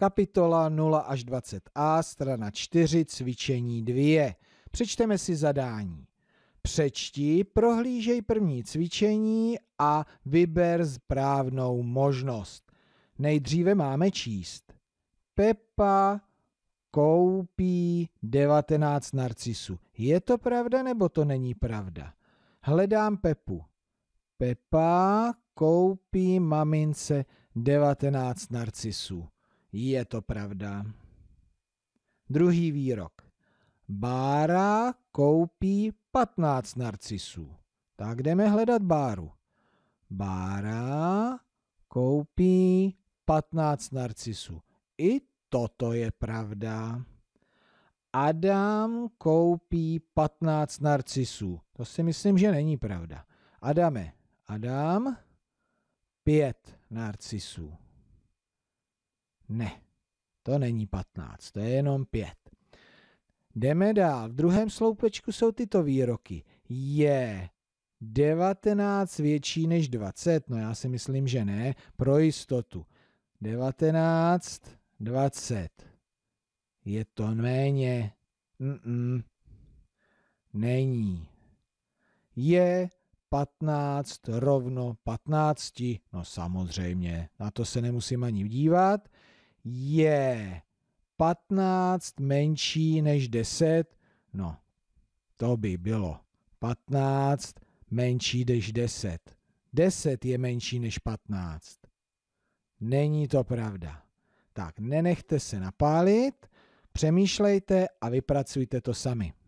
Kapitola 0 až 20a, strana 4, cvičení 2. Přečteme si zadání. Přečti, prohlížej první cvičení a vyber správnou možnost. Nejdříve máme číst. Pepa koupí 19 narcisů. Je to pravda nebo to není pravda? Hledám Pepu. Pepa koupí mamince 19 narcisů. Je to pravda. Druhý výrok. Bára koupí 15 narcisů. Tak jdeme hledat Báru. Bára koupí 15 narcisů. I toto je pravda. Adam koupí 15 narcisů. To si myslím, že není pravda. Adame, Adam, 5 narcisů. Ne, to není 15, to je jenom 5. Jdeme dál. V druhém sloupečku jsou tyto výroky. Je 19 větší než 20? No já si myslím, že ne. Pro jistotu. 19, 20. Je to méně? Mm-mm. Není. Je 15 rovno 15? No samozřejmě, na to se nemusím ani dívat je 15 menší než 10, no to by bylo 15 menší než 10. 10 je menší než 15. Není to pravda. Tak nenechte se napálit, přemýšlejte a vypracujte to sami.